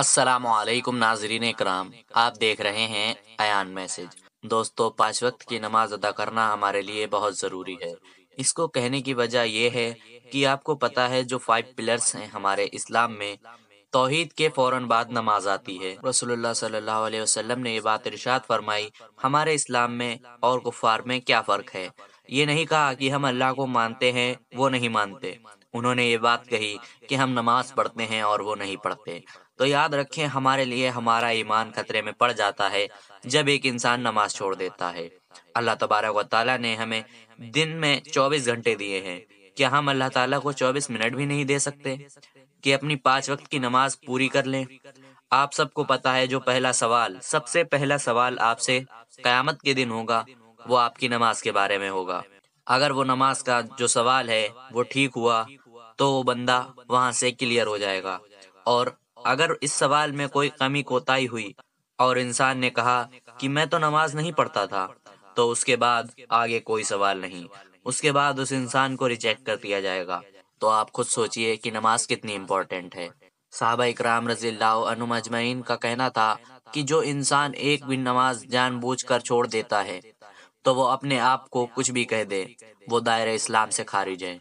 असलकुम नाजरीन कराम आप देख रहे हैं अयान मैसेज दोस्तों पाँच वक्त की नमाज अदा करना हमारे लिए बहुत ज़रूरी है इसको कहने की वजह यह है कि आपको पता है जो फाइव पिलर्स हैं हमारे इस्लाम में तोहहीद के फौरन बाद नमाज आती है रसोल्ला सल्लल्लाहु अलैहि वसल्लम ने ये बात इरशाद फरमाई हमारे इस्लाम में और कुफार में क्या फ़र्क है ये नहीं कहा कि हम अल्लाह को मानते हैं वो नहीं मानते उन्होंने ये बात कही कि हम नमाज पढ़ते हैं और वो नहीं पढ़ते तो याद रखें हमारे लिए हमारा ईमान खतरे में पड़ जाता है जब एक इंसान नमाज छोड़ देता है अल्लाह तबारक वाली ने हमें दिन में चौबीस घंटे दिए हैं क्या हम अल्लाह ताला को 24 मिनट भी नहीं दे सकते कि अपनी पांच वक्त की नमाज पूरी कर लें आप सबको पता है जो पहला सवाल सबसे पहला सवाल आपसे कयामत के दिन होगा वो आपकी नमाज के बारे में होगा अगर वो नमाज का जो सवाल है वो ठीक हुआ तो वो बंदा वहां से क्लियर हो जाएगा और अगर इस सवाल में कोई कमी कोताही हुई और इंसान ने कहा कि मैं तो नमाज नहीं पढ़ता था तो उसके बाद आगे कोई सवाल नहीं उसके बाद उस इंसान को रिजेक्ट कर दिया जाएगा तो आप खुद सोचिए कि नमाज कितनी इम्पोर्टेंट है साहबा इकराम रजील्लाम का कहना था कि जो इंसान एक भी नमाज जानबूझकर छोड़ देता है तो वो अपने आप को कुछ भी कह दे वो दायरे इस्लाम से खारिज है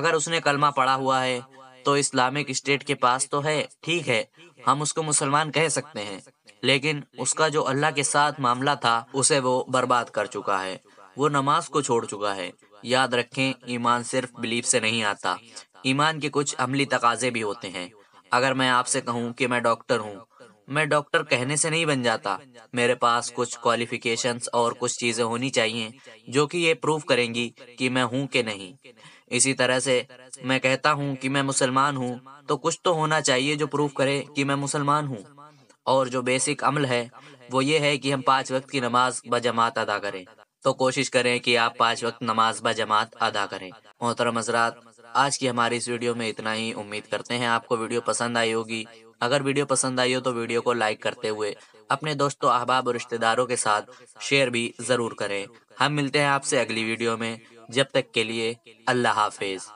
अगर उसने कलमा पढ़ा हुआ है तो इस्लामिक स्टेट के पास तो है ठीक है हम उसको मुसलमान कह सकते हैं लेकिन उसका जो अल्लाह के साथ मामला था उसे वो बर्बाद कर चुका है वो नमाज को छोड़ चुका है याद रखें ईमान सिर्फ बिलीफ से नहीं आता ईमान के कुछ अमली तकाजे भी होते हैं अगर मैं आपसे कहूँ कि मैं डॉक्टर हूँ मैं डॉक्टर कहने से नहीं बन जाता मेरे पास कुछ क्वालिफिकेशंस और कुछ चीजें होनी चाहिए जो कि ये प्रूव करेंगी कि मैं हूं कि नहीं इसी तरह से मैं कहता हूं कि मैं मुसलमान हूं तो कुछ तो होना चाहिए जो प्रूफ करे कि मैं मुसलमान हूं और जो बेसिक अमल है वो ये है कि हम पांच वक्त की नमाज बजमात अदा करें तो कोशिश करें कि आप पांच वक्त नमाज बजमात अदा करें मोहतरम हजरात आज की हमारी इस वीडियो में इतना ही उम्मीद करते हैं आपको वीडियो पसंद आई होगी अगर वीडियो पसंद आई हो तो वीडियो को लाइक करते हुए अपने दोस्तों अहबाब और रिश्तेदारों के साथ शेयर भी ज़रूर करें हम मिलते हैं आपसे अगली वीडियो में जब तक के लिए अल्लाह हाफिज़